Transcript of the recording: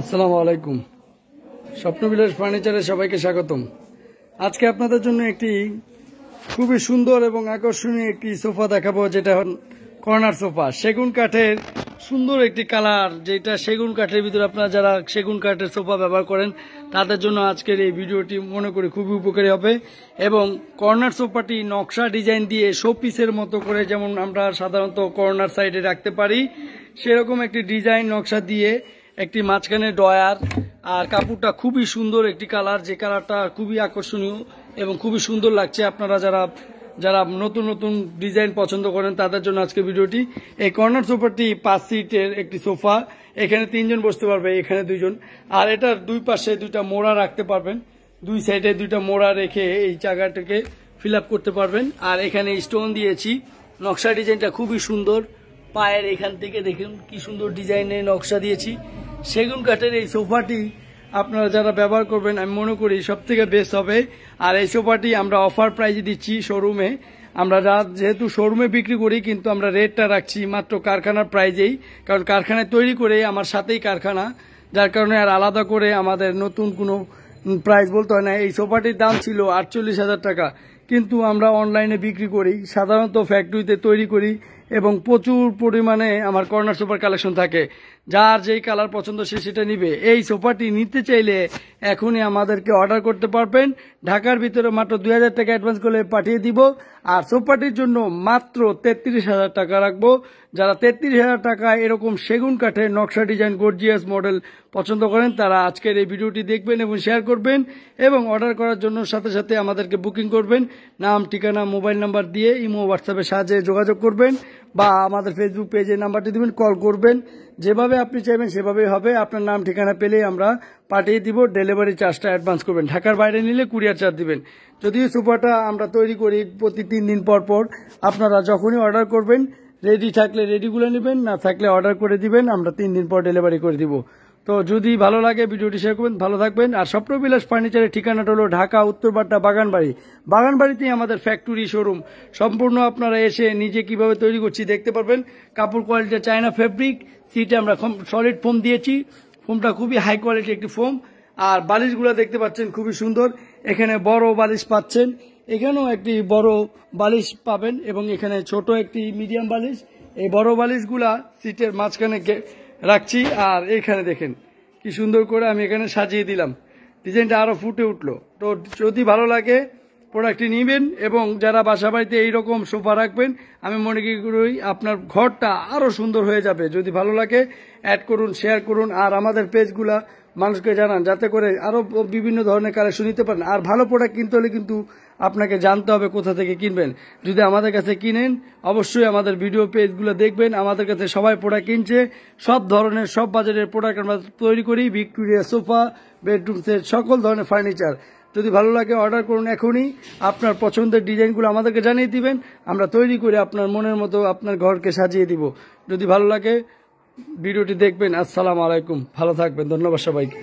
আসসালামু আলাইকুম স্বপ্নবিলাস ফার্নিচারে সবাইকে স্বাগতম আজকে আপনাদের জন্য একটি খুবই সুন্দর এবং আকর্ষণীয় একটি সোফা দেখাবো যেটা কর্নার সোফা সেগুন কাঠের সুন্দর একটি কালার যেটা সেগুন কাঠের ভিতরে আপনারা যারা সেগুন কাঠের সোফা ব্যবহার করেন তাদের জন্য আজকের এই ভিডিওটি মনে করি খুবই উপকারী হবে এবং কর্নার সোফাটি নকশা ডিজাইন দিয়ে শোপিসের মতো করে যেমন আমরা সাধারণত কর্নার সাইডে রাখতে পারি সেরকম একটি ডিজাইন নকশা দিয়ে একটি মাঝখানে ডয়ার আর কাপড়টা খুবই সুন্দর একটি কালার যে কালারটা খুবই আকর্ষণীয় এবং খুবই সুন্দর লাগছে আপনারা যারা যারা নতুন নতুন ডিজাইন পছন্দ করেন তাদের জন্য আজকে ভিডিওটি এই কর্নার সোফাটি পাঁচ সিটের একটি সোফা এখানে তিনজন বসতে পারবে এখানে দুইজন আর এটার দুই পাশে দুইটা মোড়া রাখতে পারবেন দুই সাইডে দুইটা মোড়া রেখে এই জায়গাটাকে ফিল করতে পারবেন আর এখানে স্টোন দিয়েছি নকশা ডিজাইনটা খুবই সুন্দর পায়ের এখান থেকে দেখুন কি সুন্দর ডিজাইনের নকশা দিয়েছি সেগুন কাঠের এই সোফাটি আপনারা যারা ব্যবহার করবেন আমি মনে করি সব থেকে বেস্ট হবে আর এই সোফাটি আমরা অফার প্রাইজে দিচ্ছি শোরুমে আমরা যেহেতু শোরুমে বিক্রি করি কিন্তু আমরা রেটটা রাখছি মাত্র কারখানার প্রাইজেই কারণ কারখানায় তৈরি করে আমার সাথেই কারখানা যার কারণে আর আলাদা করে আমাদের নতুন কোনো প্রাইস বলতে হয় না এই সোফাটির দাম ছিল আটচল্লিশ হাজার টাকা কিন্তু আমরা অনলাইনে বিক্রি করি সাধারণত ফ্যাক্টরিতে তৈরি করি এবং প্রচুর পরিমাণে আমার কর্নার সোফার কালেকশন থাকে যার যেই কালার পছন্দ সে সেটা নিবে এই সোফাটি নিতে চাইলে এখনই আমাদেরকে অর্ডার করতে পারবেন ঢাকার ভিতরে মাত্র দুই হাজার টাকা অ্যাডভান্স করলে পাঠিয়ে দিব আর সোফাটির জন্য মাত্র তেত্রিশ হাজার টাকা রাখবো যারা তেত্রিশ হাজার টাকা এরকম সেগুন কাঠের নকশা ডিজাইন গর্জিয়াস মডেল পছন্দ করেন তারা আজকের এই ভিডিওটি দেখবেন এবং শেয়ার করবেন এবং অর্ডার করার জন্য সাথে সাথে আমাদেরকে বুকিং করবেন নাম ঠিকানা মোবাইল নাম্বার দিয়ে ইমো হোয়াটসঅ্যাপের সাহায্যে যোগাযোগ করবেন বা আমাদের ফেসবুক পেজে নাম্বারটি দেবেন কল করবেন যেভাবে আপনি চাইবেন সেভাবেই হবে আপনার নাম ঠিকানা পেলে আমরা পাঠিয়ে দিব ডেলিভারি চার্জটা অ্যাডভান্স করবেন ঢাকার বাইরে নিলে কুরিয়ার চার্জ দেবেন যদিও সোফাটা আমরা তৈরি করি প্রতি তিন দিন পর পর আপনারা যখনই অর্ডার করবেন রেডি থাকলে রেডিগুলো নেবেন না থাকলে অর্ডার করে দিবেন আমরা তিন দিন পর ডেলিভারি করে দিব তো যদি ভালো লাগে ভিডিওটি শেয়ার করবেন ভালো থাকবেন আর স্বপ্নবিলাস ফার্নিচারের ঠিকানাটা হলো ঢাকা উত্তরবাড্ডা বাগানবাড়ি বাগানবাড়িতেই আমাদের ফ্যাক্টরি শোরুম সম্পূর্ণ আপনারা এসে নিজে কিভাবে তৈরি করছি দেখতে পারবেন কাপড় কোয়ালিটি চায়না ফেব্রিক সিটে আমরা সলিড ফোম দিয়েছি ফোমটা খুবই হাই কোয়ালিটি একটি ফোম আর বালিশগুলো দেখতে পাচ্ছেন খুবই সুন্দর এখানে বড় বালিশ পাচ্ছেন এখানেও একটি বড় বালিশ পাবেন এবং এখানে ছোট একটি মিডিয়াম বালিশ এই বড় বালিশগুলা সিটের মাঝখানে রাখছি আর এখানে দেখেন কি সুন্দর করে আমি এখানে সাজিয়ে দিলাম ডিজাইনটা আরও ফুটে উঠলো তো যদি ভালো লাগে প্রোডাক্টটি নিবেন এবং যারা বাসা বাড়িতে এইরকম সোফা রাখবেন আমি মনে করি আপনার ঘরটা আরও সুন্দর হয়ে যাবে যদি ভালো লাগে অ্যাড করুন শেয়ার করুন আর আমাদের পেজগুলা মানুষকে জানান যাতে করে আরও বিভিন্ন ধরনের কালেকশন নিতে পারেন আর ভালো প্রোডাক্ট কিনতে হলে কিন্তু আপনাকে জানতে হবে কোথা থেকে কিনবেন যদি আমাদের কাছে কিনেন অবশ্যই আমাদের ভিডিও পেজগুলো দেখবেন আমাদের কাছে সবাই প্রোডাক্ট কিনছে সব ধরনের সব বাজারের প্রোডাক্ট আমরা তৈরি করি ভিক্টোরিয়া সোফা বেডরুম সেট সকল ধরনের ফার্নিচার যদি ভালো লাগে অর্ডার করুন এখনই আপনার পছন্দের ডিজাইনগুলো আমাদেরকে জানিয়ে দিবেন আমরা তৈরি করে আপনার মনের মতো আপনার ঘরকে সাজিয়ে দিব যদি ভালো লাগে ভিডিওটি দেখবেন আসসালামু আলাইকুম ভালো থাকবেন ধন্যবাদ সবাইকে